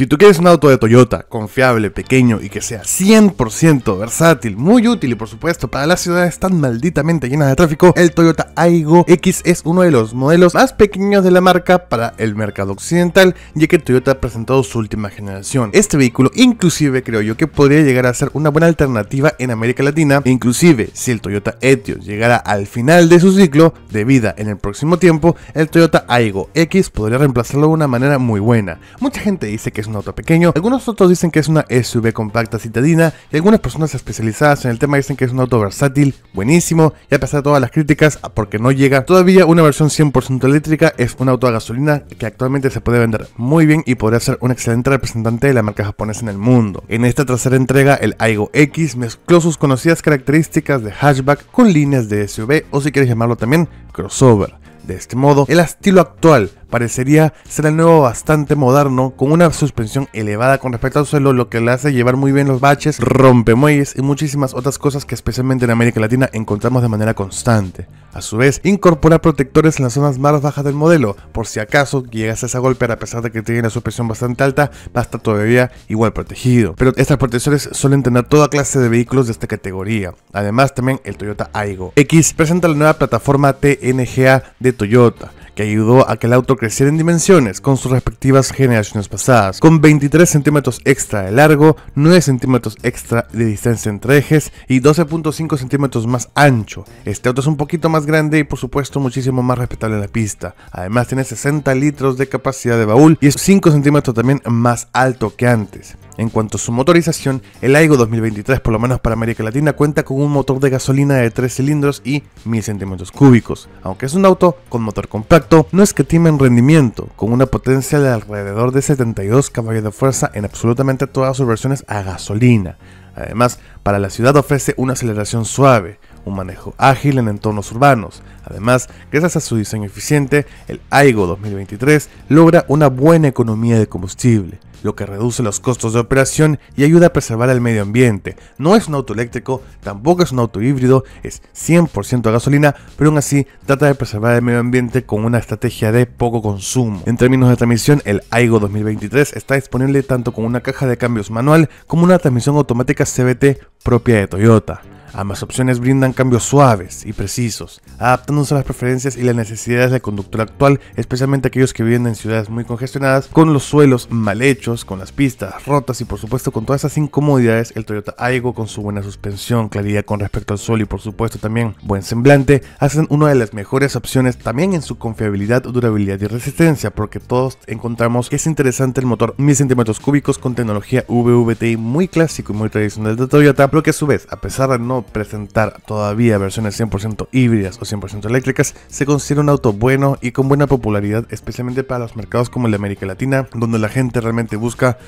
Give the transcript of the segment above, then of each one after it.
Si tú quieres un auto de Toyota confiable, pequeño y que sea 100% versátil, muy útil y por supuesto para las ciudades tan malditamente llenas de tráfico, el Toyota Aigo X es uno de los modelos más pequeños de la marca para el mercado occidental, ya que Toyota ha presentado su última generación. Este vehículo inclusive creo yo que podría llegar a ser una buena alternativa en América Latina, inclusive si el Toyota Etios llegara al final de su ciclo de vida en el próximo tiempo, el Toyota Aigo X podría reemplazarlo de una manera muy buena. Mucha gente dice que es auto pequeño. Algunos otros dicen que es una SUV compacta citadina y algunas personas especializadas en el tema dicen que es un auto versátil, buenísimo y a pesar de todas las críticas ah, porque no llega todavía una versión 100% eléctrica es un auto a gasolina que actualmente se puede vender muy bien y podría ser un excelente representante de la marca japonesa en el mundo. En esta tercera entrega el Aigo X mezcló sus conocidas características de hatchback con líneas de SUV o si quieres llamarlo también crossover. De este modo, el estilo actual parecería ser el nuevo bastante moderno, con una suspensión elevada con respecto al suelo, lo que le hace llevar muy bien los baches, rompemuelles y muchísimas otras cosas que especialmente en América Latina encontramos de manera constante. A su vez, incorpora protectores en las zonas más bajas del modelo, por si acaso llegas a golpear a pesar de que tiene una suspensión bastante alta, va a estar todavía igual protegido. Pero estas protecciones suelen tener toda clase de vehículos de esta categoría. Además, también el Toyota Aigo X presenta la nueva plataforma TNGA de Toyota, ayudó a que el auto creciera en dimensiones con sus respectivas generaciones pasadas, con 23 centímetros extra de largo, 9 centímetros extra de distancia entre ejes y 12.5 centímetros más ancho. Este auto es un poquito más grande y por supuesto muchísimo más respetable en la pista. Además tiene 60 litros de capacidad de baúl y es 5 centímetros también más alto que antes. En cuanto a su motorización, el Aigo 2023, por lo menos para América Latina, cuenta con un motor de gasolina de 3 cilindros y 1000 centímetros cúbicos, aunque es un auto con motor compacto es que que en rendimiento, con una potencia de alrededor de 72 caballos de fuerza en absolutamente todas sus versiones a gasolina. Además, para la ciudad ofrece una aceleración suave, un manejo ágil en entornos urbanos. Además, gracias a su diseño eficiente, el AIGO 2023 logra una buena economía de combustible lo que reduce los costos de operación y ayuda a preservar el medio ambiente. No es un auto eléctrico, tampoco es un auto híbrido, es 100% gasolina, pero aún así trata de preservar el medio ambiente con una estrategia de poco consumo. En términos de transmisión, el Aigo 2023 está disponible tanto con una caja de cambios manual como una transmisión automática CBT propia de Toyota. Ambas opciones brindan cambios suaves y precisos, adaptándose a las preferencias y las necesidades del conductor actual, especialmente aquellos que viven en ciudades muy congestionadas, con los suelos mal hechos, con las pistas rotas y por supuesto con todas esas incomodidades, el Toyota Aygo con su buena suspensión, claridad con respecto al sol y por supuesto también buen semblante, hacen una de las mejores opciones también en su confiabilidad, durabilidad y resistencia, porque todos encontramos que es interesante el motor 1000 centímetros cúbicos con tecnología VVTi muy clásico y muy tradicional de Toyota, pero que a su vez, a pesar de no presentar todavía versiones 100% híbridas o 100% eléctricas, se considera un auto bueno y con buena popularidad, especialmente para los mercados como el de América Latina, donde la gente realmente busca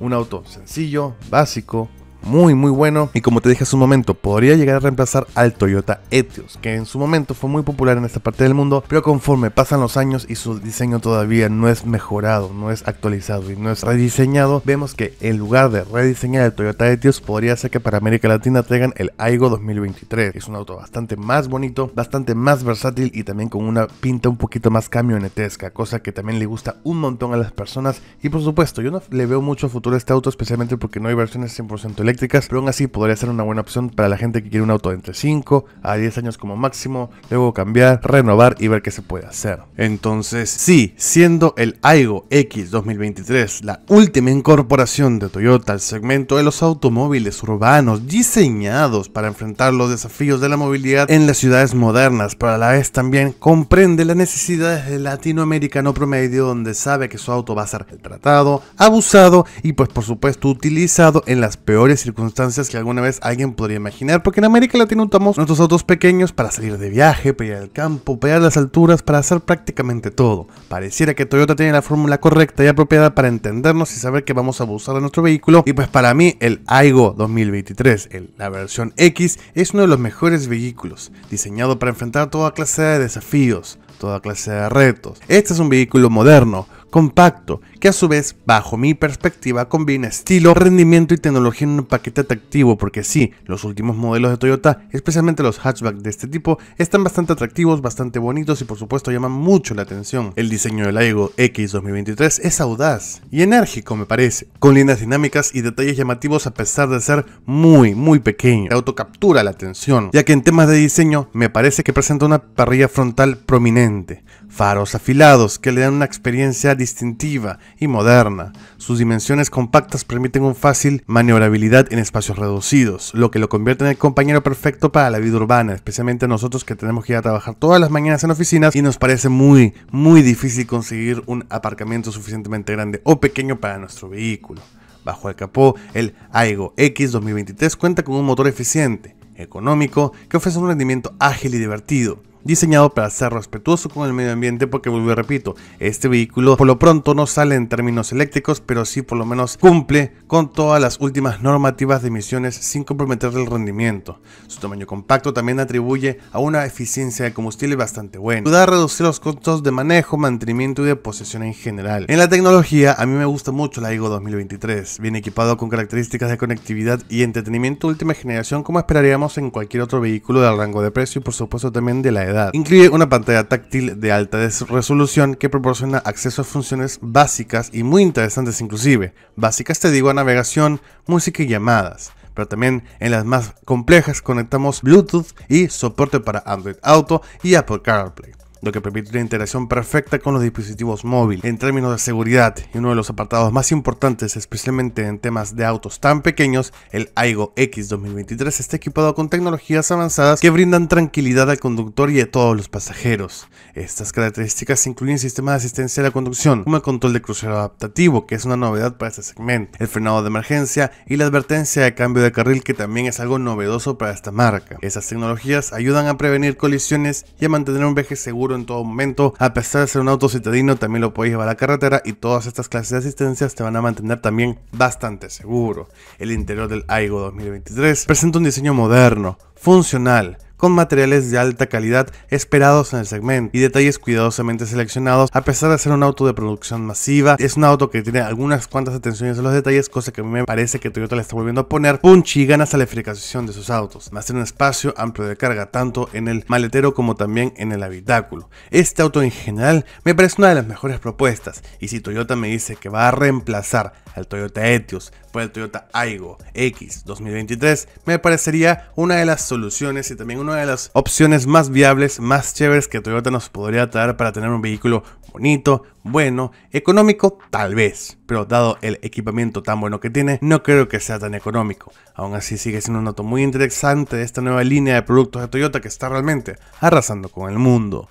un auto sencillo, básico, muy muy bueno y como te dije hace un momento, podría llegar a reemplazar al Toyota Etios, que en su momento fue muy popular en esta parte del mundo, pero conforme pasan los años y su diseño todavía no es mejorado, no es actualizado y no es rediseñado, vemos que en lugar de rediseñar el Toyota Etios, podría ser que para América Latina traigan el Aigo 2023. Es un auto bastante más bonito, bastante más versátil y también con una pinta un poquito más camionetesca, cosa que también le gusta un montón a las personas y por supuesto, yo no le veo mucho futuro a este auto, especialmente porque no hay versiones 100% eléctricas pero aún así podría ser una buena opción para la gente que quiere un auto entre 5 a 10 años como máximo, luego cambiar, renovar y ver qué se puede hacer. Entonces, sí, siendo el Aigo X 2023 la última incorporación de Toyota al segmento de los automóviles urbanos diseñados para enfrentar los desafíos de la movilidad en las ciudades modernas, pero a la vez también comprende las necesidades del latinoamericano promedio donde sabe que su auto va a ser tratado, abusado y pues por supuesto utilizado en las peores circunstancias que alguna vez alguien podría imaginar, porque en América Latina usamos nuestros autos pequeños para salir de viaje, para ir al campo, para las alturas, para hacer prácticamente todo. Pareciera que Toyota tiene la fórmula correcta y apropiada para entendernos y saber que vamos a abusar de nuestro vehículo, y pues para mí el Aigo 2023, la versión X, es uno de los mejores vehículos, diseñado para enfrentar toda clase de desafíos, toda clase de retos. Este es un vehículo moderno, compacto, que a su vez, bajo mi perspectiva, combina estilo, rendimiento y tecnología en un paquete atractivo, porque sí, los últimos modelos de Toyota, especialmente los hatchback de este tipo, están bastante atractivos, bastante bonitos y por supuesto llaman mucho la atención. El diseño del Aigo X 2023 es audaz y enérgico me parece, con líneas dinámicas y detalles llamativos a pesar de ser muy muy pequeño. El auto captura la atención, ya que en temas de diseño me parece que presenta una parrilla frontal prominente, faros afilados que le dan una experiencia distintiva y moderna. Sus dimensiones compactas permiten una fácil maniobrabilidad en espacios reducidos, lo que lo convierte en el compañero perfecto para la vida urbana, especialmente nosotros que tenemos que ir a trabajar todas las mañanas en oficinas y nos parece muy, muy difícil conseguir un aparcamiento suficientemente grande o pequeño para nuestro vehículo. Bajo el capó, el Aigo X 2023 cuenta con un motor eficiente, económico, que ofrece un rendimiento ágil y divertido diseñado para ser respetuoso con el medio ambiente porque vuelvo y repito, este vehículo por lo pronto no sale en términos eléctricos, pero sí por lo menos cumple con todas las últimas normativas de emisiones sin comprometer el rendimiento. Su tamaño compacto también atribuye a una eficiencia de combustible bastante buena, ayuda a reducir los costos de manejo, mantenimiento y de posesión en general. En la tecnología a mí me gusta mucho la Ego 2023, viene equipado con características de conectividad y entretenimiento última generación como esperaríamos en cualquier otro vehículo del rango de precio y por supuesto también de la edad. Incluye una pantalla táctil de alta resolución que proporciona acceso a funciones básicas y muy interesantes inclusive. Básicas te digo a navegación, música y llamadas pero también en las más complejas conectamos Bluetooth y soporte para Android Auto y Apple CarPlay lo que permite una interacción perfecta con los dispositivos móviles en términos de seguridad y uno de los apartados más importantes, especialmente en temas de autos tan pequeños, el Aigo X 2023 está equipado con tecnologías avanzadas que brindan tranquilidad al conductor y a todos los pasajeros. Estas características incluyen sistemas de asistencia a la conducción, como el control de crucero adaptativo, que es una novedad para este segmento, el frenado de emergencia y la advertencia de cambio de carril, que también es algo novedoso para esta marca. Estas tecnologías ayudan a prevenir colisiones y a mantener un viaje seguro en todo momento. A pesar de ser un auto citadino, también lo puedes llevar a la carretera y todas estas clases de asistencias te van a mantener también bastante seguro. El interior del Aigo 2023 presenta un diseño moderno, funcional, con materiales de alta calidad esperados en el segmento y detalles cuidadosamente seleccionados. A pesar de ser un auto de producción masiva, es un auto que tiene algunas cuantas atenciones a los detalles, cosa que a mí me parece que Toyota le está volviendo a poner punch y ganas a la eficaciación de sus autos. Más tiene un espacio amplio de carga, tanto en el maletero como también en el habitáculo. Este auto en general me parece una de las mejores propuestas y si Toyota me dice que va a reemplazar al Toyota Etios por el Toyota Aigo X 2023, me parecería una de las soluciones y también una de las opciones más viables, más chéveres que Toyota nos podría dar para tener un vehículo bonito, bueno, económico tal vez, pero dado el equipamiento tan bueno que tiene, no creo que sea tan económico. Aún así sigue siendo un dato muy interesante de esta nueva línea de productos de Toyota que está realmente arrasando con el mundo.